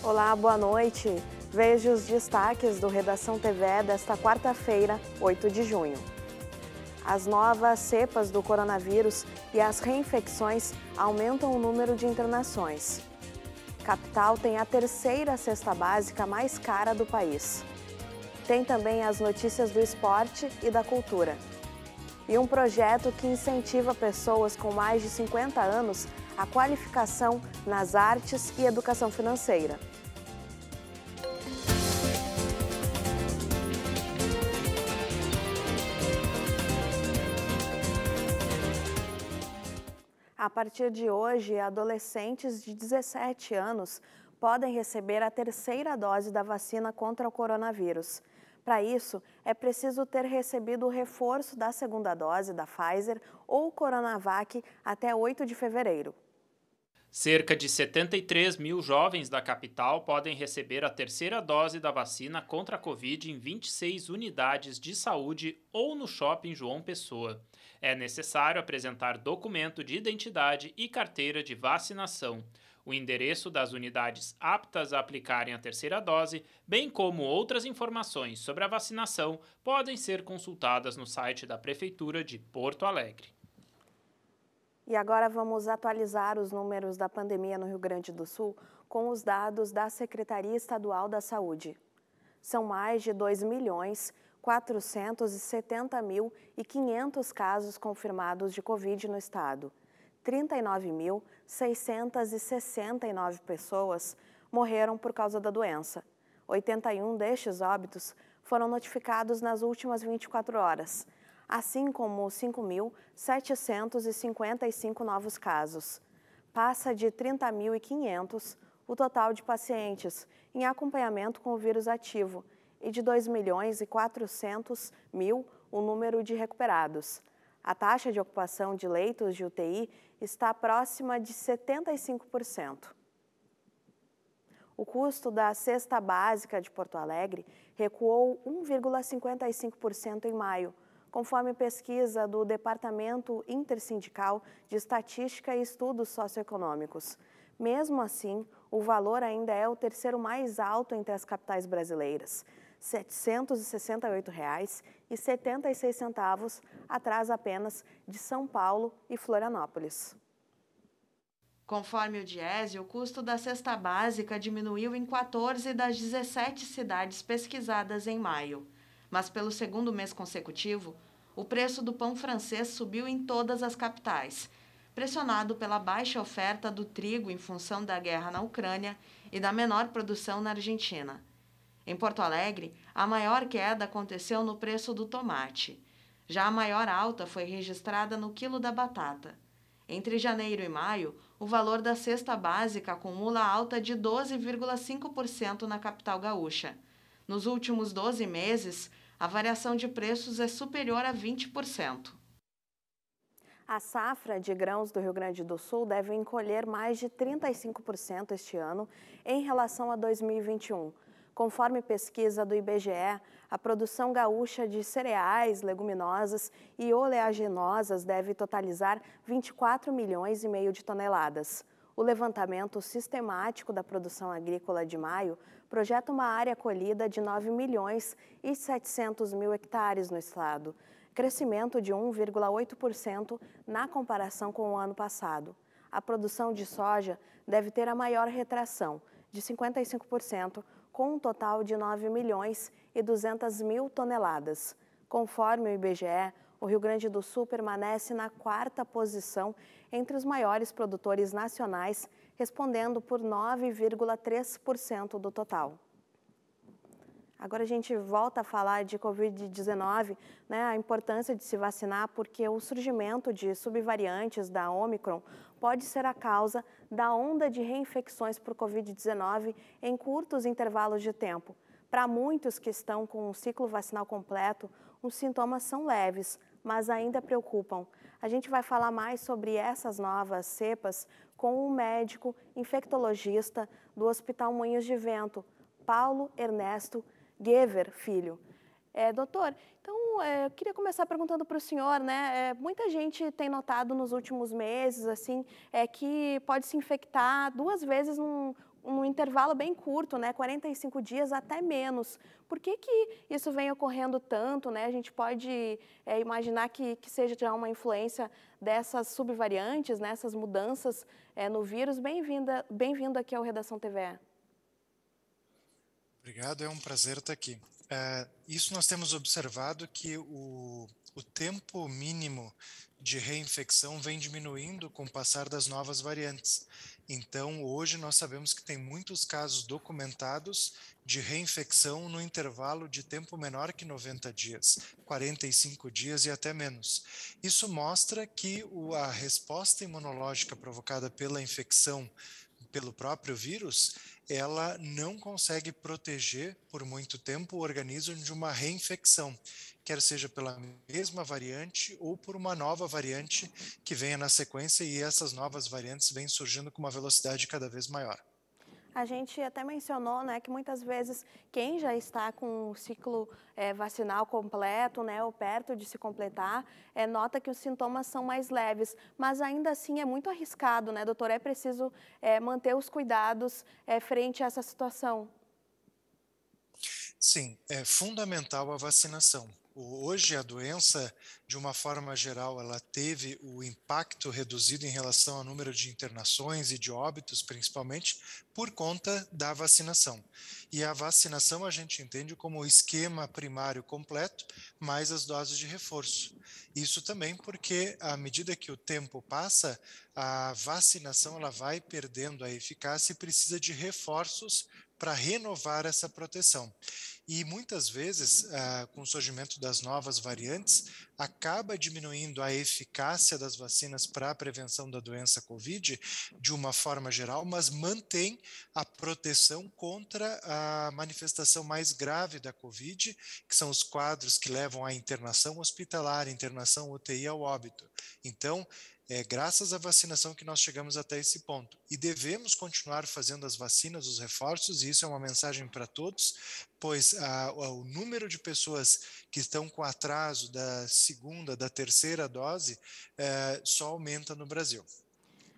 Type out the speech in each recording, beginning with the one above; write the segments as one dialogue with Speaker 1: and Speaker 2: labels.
Speaker 1: Olá, boa noite. Veja os destaques do Redação TV desta quarta-feira, 8 de junho. As novas cepas do coronavírus e as reinfecções aumentam o número de internações. Capital tem a terceira cesta básica mais cara do país. Tem também as notícias do esporte e da cultura. E um projeto que incentiva pessoas com mais de 50 anos a qualificação nas artes e educação financeira. A partir de hoje, adolescentes de 17 anos podem receber a terceira dose da vacina contra o coronavírus. Para isso, é preciso ter recebido o reforço da segunda dose da Pfizer ou Coronavac até 8 de fevereiro.
Speaker 2: Cerca de 73 mil jovens da capital podem receber a terceira dose da vacina contra a Covid em 26 unidades de saúde ou no shopping João Pessoa. É necessário apresentar documento de identidade e carteira de vacinação. O endereço das unidades aptas a aplicarem a terceira dose, bem como outras informações sobre a vacinação, podem ser consultadas no site da Prefeitura de Porto Alegre.
Speaker 1: E agora vamos atualizar os números da pandemia no Rio Grande do Sul com os dados da Secretaria Estadual da Saúde. São mais de 2 milhões 470 mil e casos confirmados de Covid no estado. 39.669 pessoas morreram por causa da doença. 81 destes óbitos foram notificados nas últimas 24 horas assim como 5.755 novos casos. Passa de 30.500 o total de pacientes em acompanhamento com o vírus ativo e de 2.400.000 o número de recuperados. A taxa de ocupação de leitos de UTI está próxima de 75%. O custo da cesta básica de Porto Alegre recuou 1,55% em maio, conforme pesquisa do Departamento Intersindical de Estatística e Estudos Socioeconômicos. Mesmo assim, o valor ainda é o terceiro mais alto entre as capitais brasileiras. R$ 768,76, atrás apenas de São Paulo e Florianópolis. Conforme o Diese, o custo da cesta básica diminuiu em 14 das 17 cidades pesquisadas em maio mas pelo segundo mês consecutivo, o preço do pão francês subiu em todas as capitais, pressionado pela baixa oferta do trigo em função da guerra na Ucrânia e da menor produção na Argentina. Em Porto Alegre, a maior queda aconteceu no preço do tomate. Já a maior alta foi registrada no quilo da batata. Entre janeiro e maio, o valor da cesta básica acumula alta de 12,5% na capital gaúcha. Nos últimos 12 meses, a variação de preços é superior a 20%. A safra de grãos do Rio Grande do Sul deve encolher mais de 35% este ano em relação a 2021. Conforme pesquisa do IBGE, a produção gaúcha de cereais, leguminosas e oleaginosas deve totalizar 24 milhões e meio de toneladas. O levantamento sistemático da produção agrícola de maio projeta uma área colhida de 9 milhões e 700 mil hectares no estado, crescimento de 1,8% na comparação com o ano passado. A produção de soja deve ter a maior retração, de 55%, com um total de 9 milhões e 200 mil toneladas. Conforme o IBGE, o Rio Grande do Sul permanece na quarta posição entre os maiores produtores nacionais, respondendo por 9,3% do total. Agora a gente volta a falar de Covid-19, né, a importância de se vacinar, porque o surgimento de subvariantes da Omicron pode ser a causa da onda de reinfecções por Covid-19 em curtos intervalos de tempo. Para muitos que estão com um ciclo vacinal completo, os sintomas são leves, mas ainda preocupam. A gente vai falar mais sobre essas novas cepas com o médico infectologista do Hospital Moinhos de Vento, Paulo Ernesto Gever Filho. É, doutor, então é, eu queria começar perguntando para o senhor, né? É, muita gente tem notado nos últimos meses, assim, é que pode se infectar duas vezes num, num intervalo bem curto, né, 45 dias até menos. Por que, que isso vem ocorrendo tanto? Né? A gente pode é, imaginar que, que seja já uma influência dessas subvariantes, né, essas mudanças é, no vírus. Bem-vinda, bem-vindo aqui ao Redação TV.
Speaker 3: Obrigado, é um prazer estar aqui. É, isso nós temos observado que o, o tempo mínimo de reinfecção vem diminuindo com o passar das novas variantes. Então, hoje nós sabemos que tem muitos casos documentados de reinfecção no intervalo de tempo menor que 90 dias, 45 dias e até menos. Isso mostra que a resposta imunológica provocada pela infecção pelo próprio vírus, ela não consegue proteger por muito tempo o organismo de uma reinfecção quer seja pela mesma variante ou por uma nova variante que venha na sequência e essas novas variantes vêm surgindo com uma velocidade cada vez maior.
Speaker 1: A gente até mencionou né, que muitas vezes quem já está com o ciclo é, vacinal completo, né, ou perto de se completar, é, nota que os sintomas são mais leves, mas ainda assim é muito arriscado, né, doutor? É preciso é, manter os cuidados é, frente a essa situação.
Speaker 3: Sim, é fundamental a vacinação. Hoje a doença, de uma forma geral, ela teve o impacto reduzido em relação ao número de internações e de óbitos, principalmente por conta da vacinação. E a vacinação a gente entende como o esquema primário completo, mais as doses de reforço. Isso também porque, à medida que o tempo passa, a vacinação ela vai perdendo a eficácia e precisa de reforços para renovar essa proteção. E muitas vezes, ah, com o surgimento das novas variantes, acaba diminuindo a eficácia das vacinas para a prevenção da doença Covid de uma forma geral, mas mantém a proteção contra a manifestação mais grave da Covid, que são os quadros que levam à internação hospitalar, internação UTI ao óbito. Então, é graças à vacinação que nós chegamos até esse ponto. E devemos continuar fazendo as vacinas, os reforços, e isso é uma mensagem para todos, pois a, ah, o número de pessoas que estão com atraso da segunda, da terceira dose, é, só aumenta no Brasil.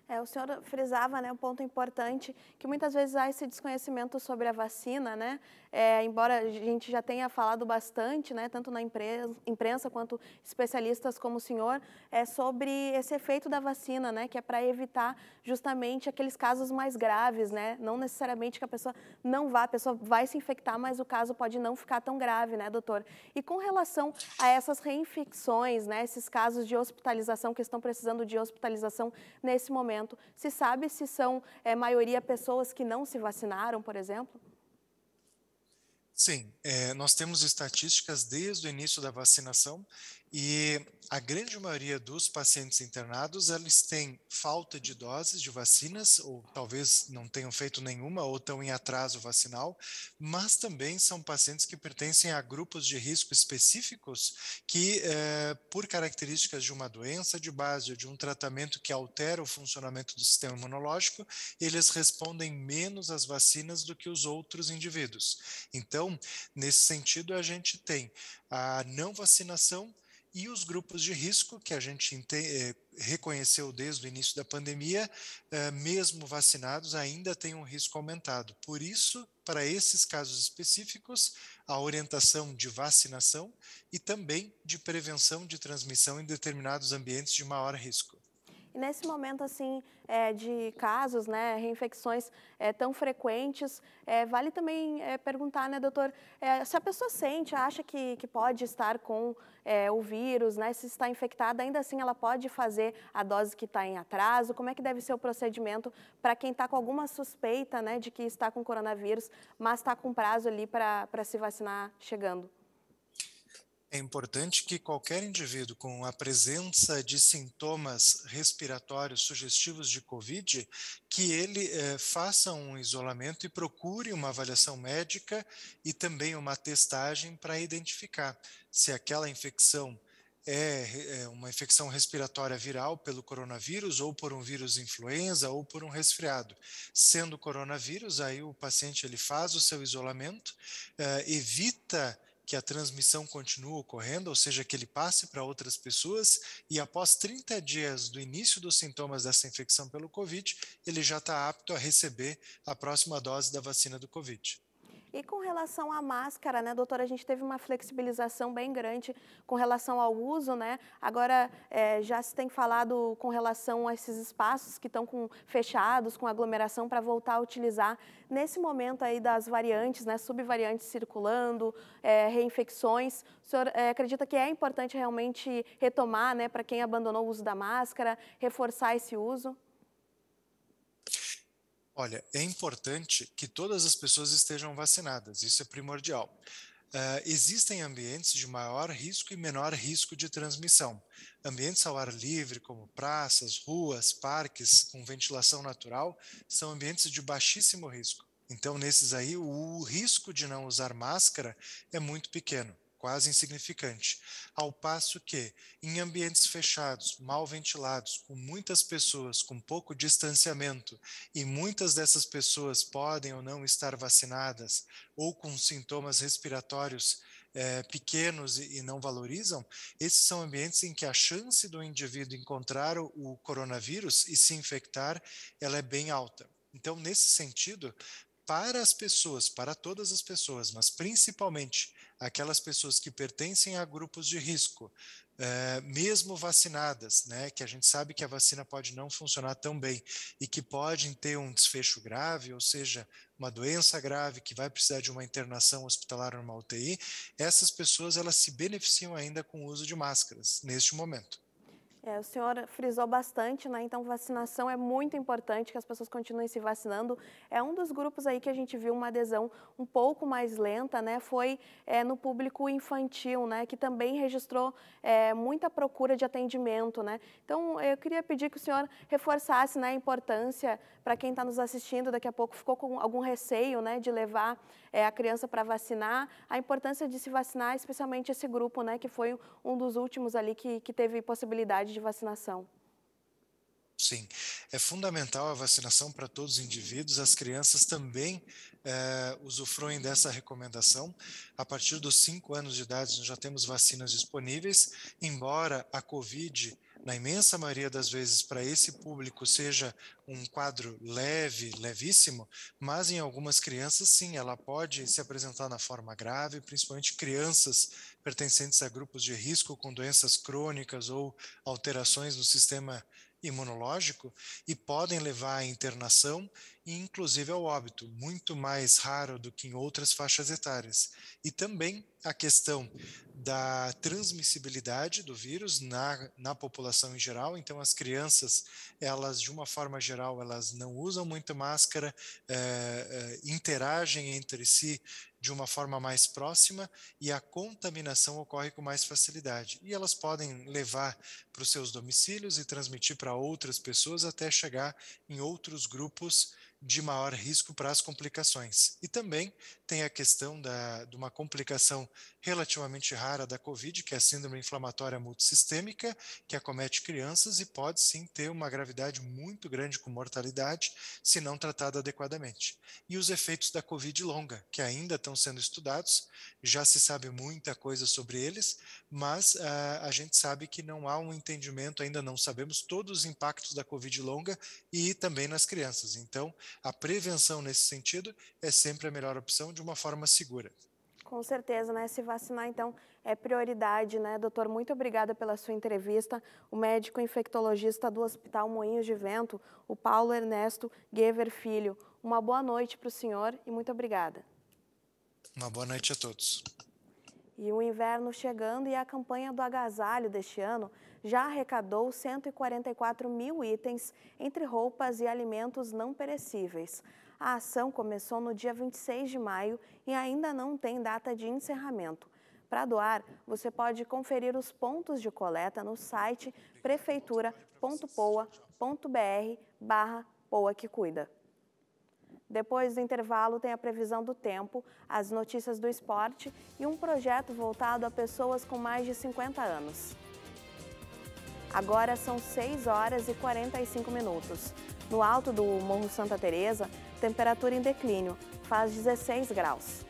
Speaker 1: É, o senhor frisava né, um ponto importante, que muitas vezes há esse desconhecimento sobre a vacina, né? é, embora a gente já tenha falado bastante, né, tanto na imprensa, imprensa quanto especialistas como o senhor, é sobre esse efeito da vacina, né, que é para evitar justamente aqueles casos mais graves, né, não necessariamente que a pessoa não vá, a pessoa vai se infectar, mas o caso pode não ficar tão grave, né, doutor? E com relação a essas reinfecções, né, esses casos de hospitalização que estão precisando de hospitalização nesse momento, se sabe se são é, maioria pessoas que não se vacinaram, por exemplo?
Speaker 3: Sim, é, nós temos estatísticas desde o início da vacinação e a grande maioria dos pacientes internados, eles têm falta de doses de vacinas, ou talvez não tenham feito nenhuma, ou estão em atraso vacinal, mas também são pacientes que pertencem a grupos de risco específicos que, eh, por características de uma doença de base, de um tratamento que altera o funcionamento do sistema imunológico, eles respondem menos às vacinas do que os outros indivíduos. Então, nesse sentido, a gente tem a não vacinação e os grupos de risco, que a gente eh, reconheceu desde o início da pandemia, eh, mesmo vacinados, ainda tem um risco aumentado. Por isso, para esses casos específicos, a orientação de vacinação e também de prevenção de transmissão em determinados ambientes de maior risco.
Speaker 1: E nesse momento assim é, de casos, né, reinfecções é, tão frequentes, é, vale também é, perguntar, né, doutor, é, se a pessoa sente, acha que, que pode estar com é, o vírus, né, se está infectada, ainda assim ela pode fazer a dose que está em atraso? Como é que deve ser o procedimento para quem está com alguma suspeita, né, de que está com coronavírus, mas está com prazo ali para se vacinar chegando?
Speaker 3: É importante que qualquer indivíduo com a presença de sintomas respiratórios sugestivos de COVID, que ele eh, faça um isolamento e procure uma avaliação médica e também uma testagem para identificar se aquela infecção é, é uma infecção respiratória viral pelo coronavírus ou por um vírus influenza ou por um resfriado. Sendo coronavírus, aí o paciente ele faz o seu isolamento, eh, evita que a transmissão continue ocorrendo, ou seja, que ele passe para outras pessoas, e após 30 dias do início dos sintomas dessa infecção pelo Covid, ele já está apto a receber a próxima dose da vacina do Covid.
Speaker 1: E com relação à máscara, né, doutora, a gente teve uma flexibilização bem grande com relação ao uso, né? Agora é, já se tem falado com relação a esses espaços que estão com, fechados, com aglomeração, para voltar a utilizar nesse momento aí das variantes, né, subvariantes circulando, é, reinfecções. O senhor é, acredita que é importante realmente retomar, né, para quem abandonou o uso da máscara, reforçar esse uso?
Speaker 3: Olha, é importante que todas as pessoas estejam vacinadas, isso é primordial. Uh, existem ambientes de maior risco e menor risco de transmissão. Ambientes ao ar livre, como praças, ruas, parques, com ventilação natural, são ambientes de baixíssimo risco. Então, nesses aí, o risco de não usar máscara é muito pequeno quase insignificante. Ao passo que, em ambientes fechados, mal ventilados, com muitas pessoas, com pouco distanciamento, e muitas dessas pessoas podem ou não estar vacinadas ou com sintomas respiratórios é, pequenos e, e, não valorizam, esses são ambientes em que a chance do indivíduo encontrar o, o coronavírus e se infectar, ela é bem alta. Então, nesse sentido, para as pessoas, para todas as pessoas, mas principalmente aquelas pessoas que pertencem a grupos de risco, é, mesmo vacinadas, né, que a gente sabe que a vacina pode não funcionar tão bem e que podem ter um desfecho grave, ou seja, uma doença grave que vai precisar de uma internação hospitalar ou uma UTI, essas pessoas elas se beneficiam ainda com o uso de máscaras neste momento.
Speaker 1: É, o senhor frisou bastante, né? Então, vacinação é muito importante, que as pessoas continuem se vacinando. É um dos grupos aí que a gente viu uma adesão um pouco mais lenta, né? Foi é, no público infantil, né? Que também registrou é, muita procura de atendimento, né? Então, eu queria pedir que o senhor reforçasse né, a importância para quem está nos assistindo, daqui a pouco ficou com algum receio, né? De levar é, a criança para vacinar, a importância de se vacinar, especialmente esse grupo, né? Que foi um dos últimos ali que, que teve possibilidade de vacinação?
Speaker 3: Sim, é fundamental a vacinação para todos os indivíduos. As crianças também é, usufruem dessa recomendação. A partir dos 5 anos de idade, nós já temos vacinas disponíveis, embora a Covid, na imensa maioria das vezes, para esse público seja um quadro leve, levíssimo, mas em algumas crianças, sim, ela pode se apresentar na forma grave, principalmente crianças pertencentes a grupos de risco com doenças crônicas ou alterações no sistema imunológico e podem levar à internação e inclusive ao óbito, muito mais raro do que em outras faixas etárias. E também a questão da transmissibilidade do vírus na, na população em geral, então as crianças, elas de uma forma geral, elas não usam muito máscara, eh, eh, interagem entre si de uma forma mais próxima e a contaminação ocorre com mais facilidade. E elas podem levar para os seus domicílios e transmitir para outras pessoas até chegar em outros grupos de maior risco para as complicações. E também tem a questão da, de uma complicação relativamente rara da COVID, que é a síndrome inflamatória multissistêmica, que acomete crianças e pode sim ter uma gravidade muito grande com mortalidade, se não tratada adequadamente. E os efeitos da COVID longa, que ainda estão sendo estudados, já se sabe muita coisa sobre eles, mas ah, a gente sabe que não há um entendimento, ainda não sabemos todos os impactos da COVID longa e também nas crianças. Então, a prevenção nesse sentido é sempre a melhor opção de uma forma segura.
Speaker 1: Com certeza, né? Se vacinar, então, é prioridade, né? Doutor, muito obrigada pela sua entrevista. O médico infectologista do Hospital Moinhos de Vento, o Paulo Ernesto Gever Filho. Uma boa noite para o senhor e muito obrigada.
Speaker 3: Uma boa noite a todos.
Speaker 1: E o inverno chegando e a campanha do agasalho deste ano já arrecadou 144 mil itens entre roupas e alimentos não perecíveis. A ação começou no dia 26 de maio e ainda não tem data de encerramento. Para doar, você pode conferir os pontos de coleta no site prefeitura.poa.br barra Poa que Cuida. Depois do intervalo tem a previsão do tempo, as notícias do esporte e um projeto voltado a pessoas com mais de 50 anos. Agora são 6 horas e 45 minutos. No alto do Morro Santa Teresa, temperatura em declínio, faz 16 graus.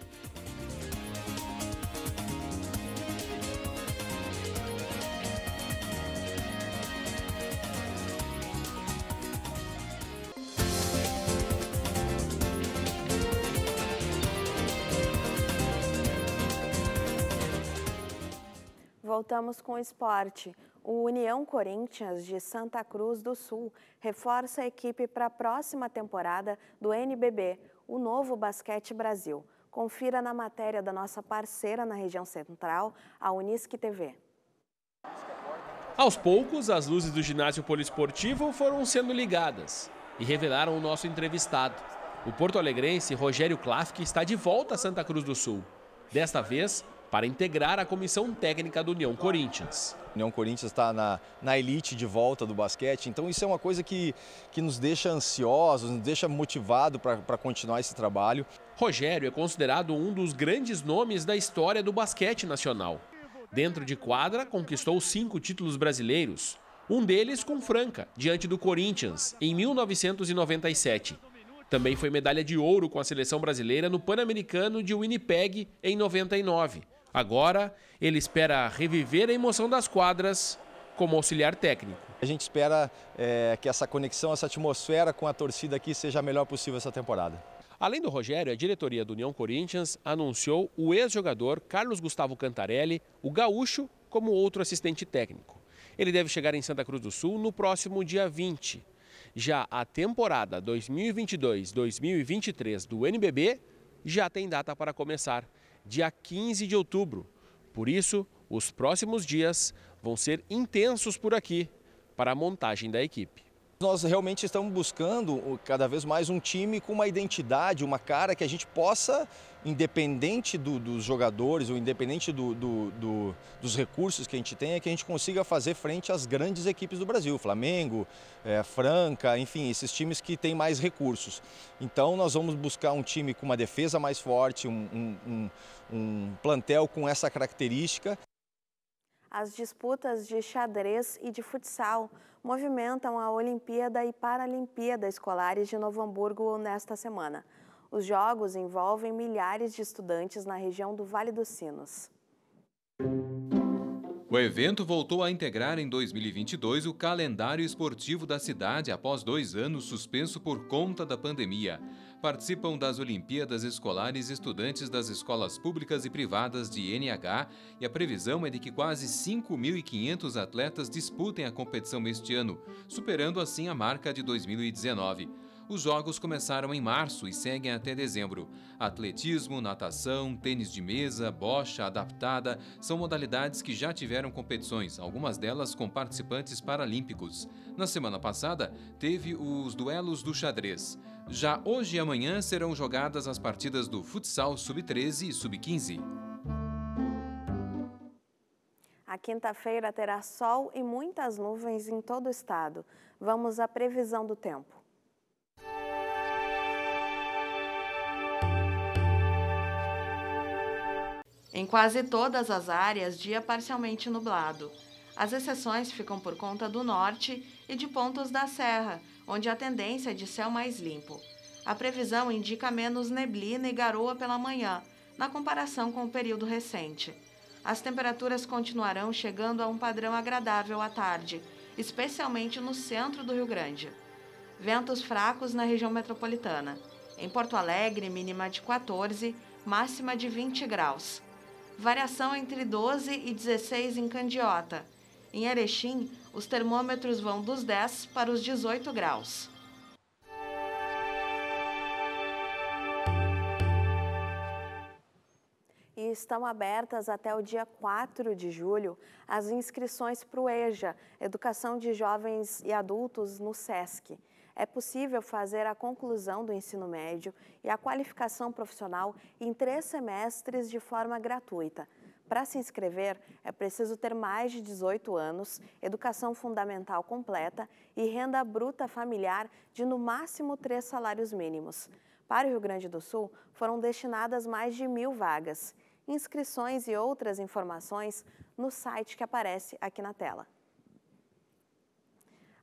Speaker 1: Voltamos com o esporte. O União Corinthians de Santa Cruz do Sul reforça a equipe para a próxima temporada do NBB, o novo Basquete Brasil. Confira na matéria da nossa parceira na região central, a Unisque TV.
Speaker 2: Aos poucos, as luzes do ginásio poliesportivo foram sendo ligadas e revelaram o nosso entrevistado. O porto-alegrense Rogério Klafke está de volta a Santa Cruz do Sul. Desta vez, para integrar a comissão técnica
Speaker 3: do União Corinthians. O União Corinthians está na, na elite de volta do basquete, então isso é uma coisa que, que nos deixa ansiosos, nos deixa motivado para continuar esse trabalho.
Speaker 2: Rogério é considerado um dos grandes nomes da história do basquete nacional. Dentro de quadra, conquistou cinco títulos brasileiros, um deles com Franca, diante do Corinthians, em 1997. Também foi medalha de ouro com a seleção brasileira no Pan-Americano de Winnipeg em 99. Agora, ele espera reviver a emoção das quadras como auxiliar técnico.
Speaker 3: A gente espera é, que essa conexão, essa atmosfera com a torcida aqui seja a melhor possível essa temporada.
Speaker 2: Além do Rogério, a diretoria do União Corinthians anunciou o ex-jogador Carlos Gustavo Cantarelli, o gaúcho, como outro assistente técnico. Ele deve chegar em Santa Cruz do Sul no próximo dia 20. Já a temporada 2022-2023 do NBB já tem data para começar dia 15 de outubro. Por isso, os próximos dias vão ser intensos por aqui para a montagem da equipe.
Speaker 3: Nós realmente estamos buscando cada vez mais um time com uma identidade, uma cara que a gente possa independente do, dos jogadores ou independente do, do, dos recursos que a gente tem, é que a gente consiga fazer frente às grandes equipes do Brasil, Flamengo, é, Franca, enfim, esses times que têm mais recursos. Então nós vamos buscar um time com uma defesa mais forte, um, um, um plantel com essa característica.
Speaker 1: As disputas de xadrez e de futsal movimentam a Olimpíada e Paralimpíada escolares de Novo Hamburgo nesta semana. Os jogos envolvem milhares de estudantes na região do Vale dos Sinos.
Speaker 2: O evento voltou a integrar em 2022 o calendário esportivo da cidade após dois anos suspenso por conta da pandemia. Participam das Olimpíadas Escolares estudantes das escolas públicas e privadas de NH e a previsão é de que quase 5.500 atletas disputem a competição este ano, superando assim a marca de 2019. Os jogos começaram em março e seguem até dezembro. Atletismo, natação, tênis de mesa, bocha, adaptada são modalidades que já tiveram competições, algumas delas com participantes paralímpicos. Na semana passada, teve os duelos do xadrez. Já hoje e amanhã serão jogadas as partidas do futsal sub-13 e sub-15.
Speaker 1: A quinta-feira terá sol e muitas nuvens em todo o estado. Vamos à previsão do tempo. Em quase todas as áreas, dia parcialmente nublado. As exceções ficam por conta do norte e de pontos da serra, onde a tendência é de céu mais limpo. A previsão indica menos neblina e garoa pela manhã, na comparação com o período recente. As temperaturas continuarão chegando a um padrão agradável à tarde, especialmente no centro do Rio Grande. Ventos fracos na região metropolitana. Em Porto Alegre, mínima de 14, máxima de 20 graus variação entre 12 e 16 em Candiota. Em Erechim, os termômetros vão dos 10 para os 18 graus. E estão abertas até o dia 4 de julho as inscrições para o EJA, Educação de Jovens e Adultos no SESC é possível fazer a conclusão do ensino médio e a qualificação profissional em três semestres de forma gratuita. Para se inscrever, é preciso ter mais de 18 anos, educação fundamental completa e renda bruta familiar de no máximo três salários mínimos. Para o Rio Grande do Sul, foram destinadas mais de mil vagas. Inscrições e outras informações no site que aparece aqui na tela.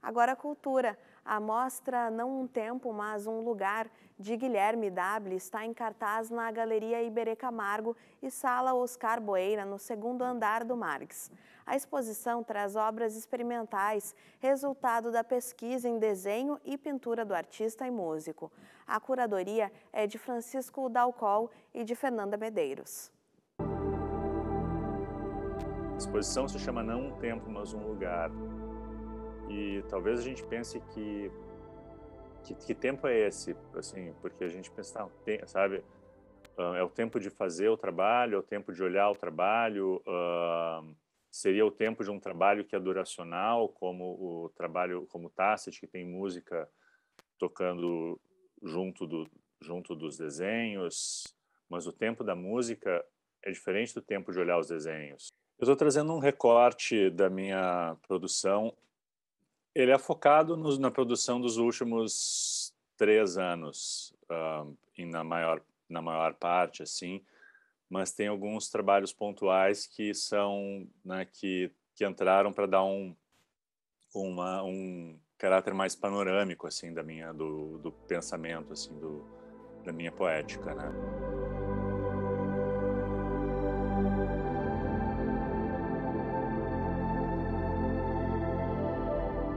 Speaker 1: Agora a cultura. A mostra Não um Tempo, mas um Lugar, de Guilherme Dable está em cartaz na Galeria Iberê Camargo e Sala Oscar Boeira, no segundo andar do Marx. A exposição traz obras experimentais, resultado da pesquisa em desenho e pintura do artista e músico. A curadoria é de Francisco Dalcol e de Fernanda Medeiros.
Speaker 4: A exposição se chama Não um Tempo, mas um Lugar e talvez a gente pense que, que, que tempo é esse, assim, porque a gente pensa, tem, sabe, ah, é o tempo de fazer o trabalho, é o tempo de olhar o trabalho, uh, seria o tempo de um trabalho que é duracional, como o trabalho como Tacit, que tem música tocando junto, do, junto dos desenhos, mas o tempo da música é diferente do tempo de olhar os desenhos. Eu estou trazendo um recorte da minha produção ele é focado nos, na produção dos últimos três anos, uh, e na maior, na maior parte, assim, mas tem alguns trabalhos pontuais que são, né, que, que entraram para dar um, uma, um caráter mais panorâmico, assim, da minha, do, do pensamento, assim, do, da minha poética, né?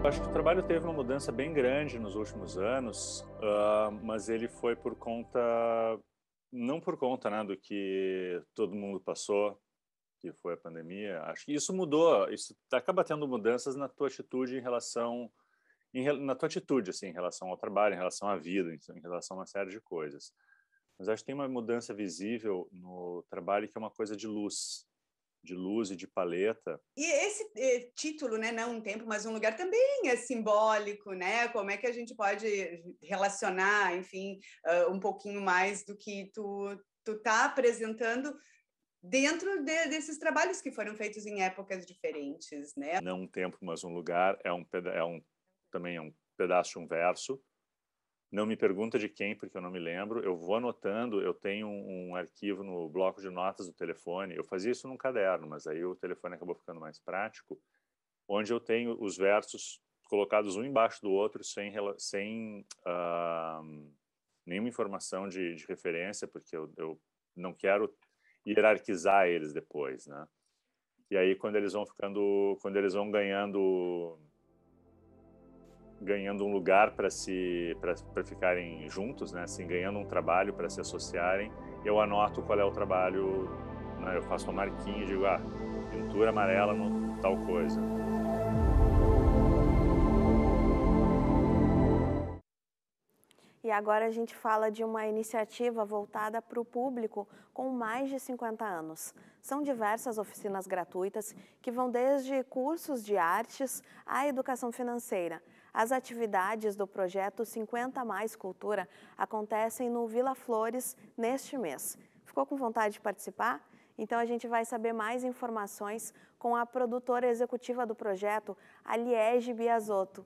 Speaker 4: Acho que o trabalho teve uma mudança bem grande nos últimos anos, uh, mas ele foi por conta, não por conta né, do que todo mundo passou, que foi a pandemia. Acho que isso mudou, isso acaba tendo mudanças na tua atitude em relação em, na tua atitude, assim, em relação ao trabalho, em relação à vida, então, em relação a uma série de coisas. Mas acho que tem uma mudança visível no trabalho que é uma coisa de luz de luz e de paleta.
Speaker 5: E esse eh, título, né, não um tempo, mas um lugar também é simbólico, né? Como é que a gente pode relacionar, enfim, uh, um pouquinho mais do que tu tu tá apresentando dentro de, desses trabalhos que foram feitos em épocas diferentes, né? Não
Speaker 4: um tempo, mas um lugar é um, é um também é um pedaço de um verso não me pergunta de quem, porque eu não me lembro. Eu vou anotando, eu tenho um, um, arquivo no bloco de notas do telefone. Eu fazia isso num caderno, mas aí o telefone acabou ficando mais prático, onde eu tenho os versos colocados um embaixo do outro, sem, sem uh, nenhuma informação de, de referência, porque eu, eu, não quero hierarquizar eles depois, né? E aí quando eles vão ficando, quando eles vão ganhando ganhando um lugar para se para ficarem juntos, né? Assim, ganhando um trabalho para se associarem, eu anoto qual é o trabalho, né? eu faço uma marquinha e digo, ah, pintura amarela no tal coisa.
Speaker 1: E agora a gente fala de uma iniciativa voltada para o público com mais de 50 anos. São diversas oficinas gratuitas que vão desde cursos de artes à educação financeira. As atividades do projeto 50 Mais Cultura acontecem no Vila Flores neste mês. Ficou com vontade de participar? Então a gente vai saber mais informações com a produtora executiva do projeto, a Liege Biasotto.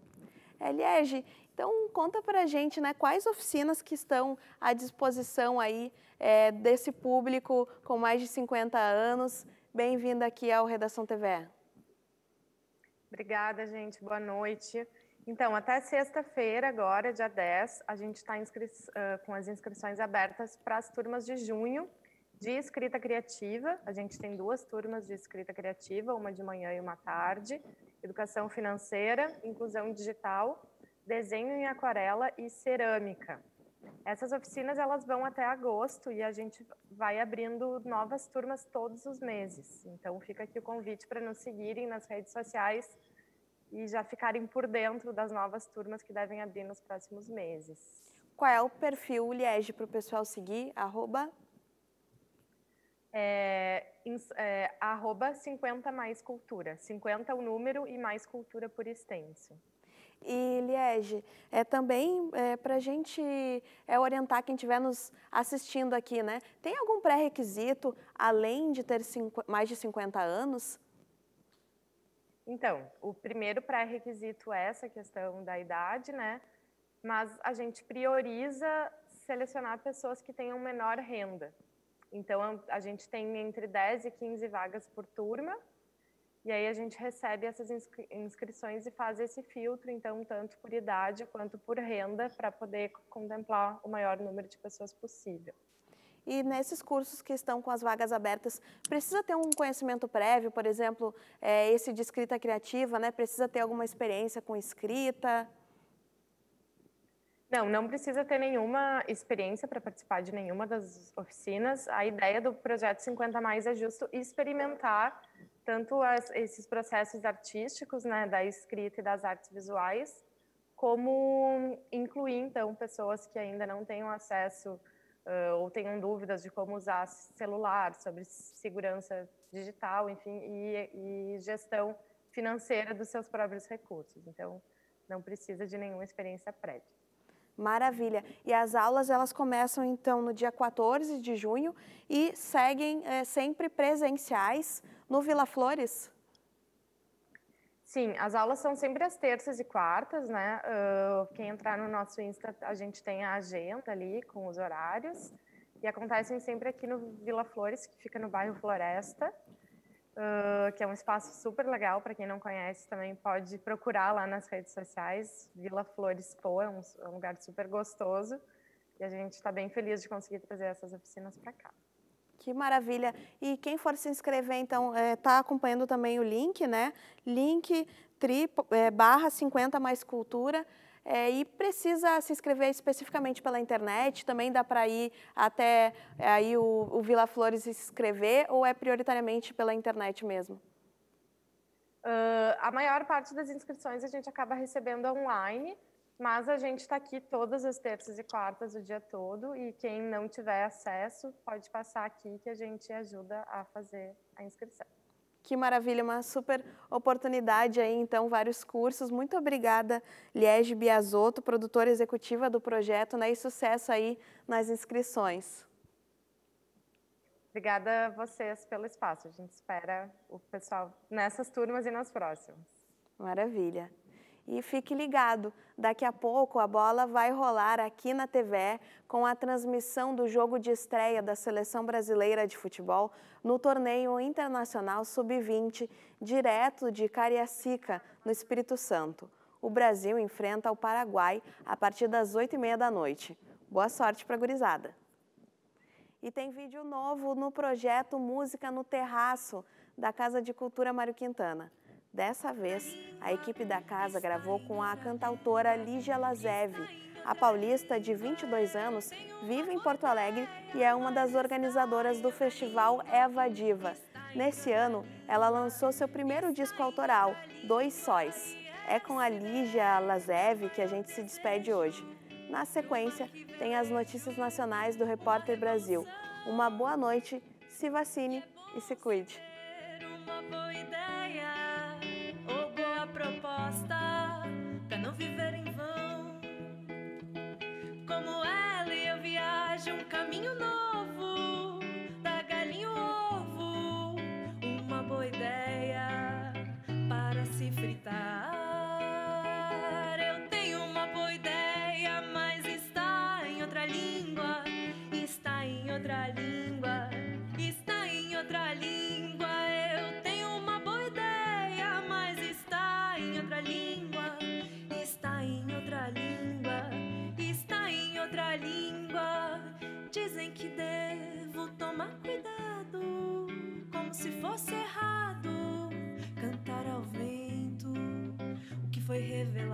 Speaker 1: É, Liege, então conta pra gente né, quais oficinas que estão à disposição aí é, desse público com mais de 50 anos. Bem-vinda aqui ao Redação TV.
Speaker 5: Obrigada, gente. Boa noite. Então, até sexta-feira, agora, dia 10, a gente está uh, com as inscrições abertas para as turmas de junho de escrita criativa. A gente tem duas turmas de escrita criativa, uma de manhã e uma tarde. Educação financeira, inclusão digital, desenho em aquarela e cerâmica. Essas oficinas elas vão até agosto e a gente vai abrindo novas turmas todos os meses. Então fica aqui o convite para nos seguirem nas redes sociais e já ficarem por dentro das novas turmas que devem abrir nos próximos meses.
Speaker 1: Qual é o perfil Liege para o pessoal seguir? Arroba?
Speaker 5: É, é, arroba 50 mais cultura. 50 é o número e mais cultura por extenso.
Speaker 1: E Liege, é também é, para a gente é, orientar quem estiver nos assistindo aqui, né? Tem algum pré-requisito além de ter cinco, mais de 50 anos?
Speaker 5: Então, o primeiro pré-requisito é essa questão da idade, né? Mas a gente prioriza selecionar pessoas que tenham menor renda. Então, a gente tem entre 10 e 15 vagas por turma, e aí a gente recebe essas inscri inscrições e faz esse filtro, então, tanto por idade quanto por renda, para poder contemplar o maior número de pessoas possível
Speaker 1: e nesses cursos que estão com as vagas abertas, precisa ter um conhecimento prévio, por exemplo,
Speaker 5: é, esse de escrita criativa, né? Precisa ter alguma experiência com escrita? Não, não precisa ter nenhuma experiência para participar de nenhuma das oficinas. A ideia do projeto 50 mais é justo experimentar tanto as, esses processos artísticos, né, da escrita e das artes visuais, como incluir então pessoas que ainda não tenham acesso uh, ou tenham dúvidas de como usar celular, sobre segurança digital, enfim, e, e gestão financeira dos seus próprios recursos. Então, não precisa de nenhuma experiência prévia.
Speaker 1: Maravilha. E as aulas elas começam então no dia 14 de junho e seguem é, sempre presenciais no Vila Flores?
Speaker 5: Sim, as aulas são sempre às terças e quartas, né? Uh, quem entrar no nosso Insta, a gente tem a agenda ali com os horários. E acontecem sempre aqui no Vila Flores, que fica no bairro Floresta, uh, que é um espaço super legal. Para quem não conhece, também pode procurar lá nas redes sociais. Vila Flores Poa, é um, é um lugar super gostoso. E a gente está bem feliz de conseguir trazer essas oficinas para cá.
Speaker 1: Que maravilha. E quem for se inscrever, então, está é, tá acompanhando também o link, né? Link tri, é, barra 50 mais cultura. É, e precisa se inscrever especificamente pela internet, também dá para ir até é, aí o, o Vila Flores se inscrever ou é prioritariamente pela internet mesmo?
Speaker 5: Uh, a maior parte das inscrições a gente acaba recebendo online, mas a gente está aqui todas as terças e quartas o dia todo e quem não tiver acesso pode passar aqui que a gente ajuda a fazer a inscrição.
Speaker 1: Que maravilha, uma super oportunidade aí, então, vários cursos. Muito obrigada, Liege Biasotto, produtora executiva do projeto, né? E sucesso aí nas inscrições.
Speaker 5: Obrigada a vocês pelo espaço. A gente espera o pessoal
Speaker 1: nessas turmas e nas próximas. Maravilha. E fique ligado, daqui a pouco a bola vai rolar aqui na TV com a transmissão do jogo de estreia da Seleção Brasileira de Futebol no Torneio Internacional Sub-20, direto de Cariacica, no Espírito Santo. O Brasil enfrenta o Paraguai a partir das 8h30 da noite. Boa sorte para a gurizada! E tem vídeo novo no projeto Música no Terraço, da Casa de Cultura Mário Quintana. Dessa vez, a equipe da casa gravou com a cantautora Lígia Lazev. A paulista, de 22 anos, vive em Porto Alegre e é uma das organizadoras do festival Eva Diva. Nesse ano, ela lançou seu primeiro disco autoral, Dois Sóis. É com a Lígia Lazev que a gente se despede hoje. Na sequência, tem as notícias nacionais do Repórter Brasil. Uma boa noite, se vacine e se cuide.
Speaker 5: caminho não. que devo tomar cuidado, como se fosse errado cantar ao vento o que foi revelado.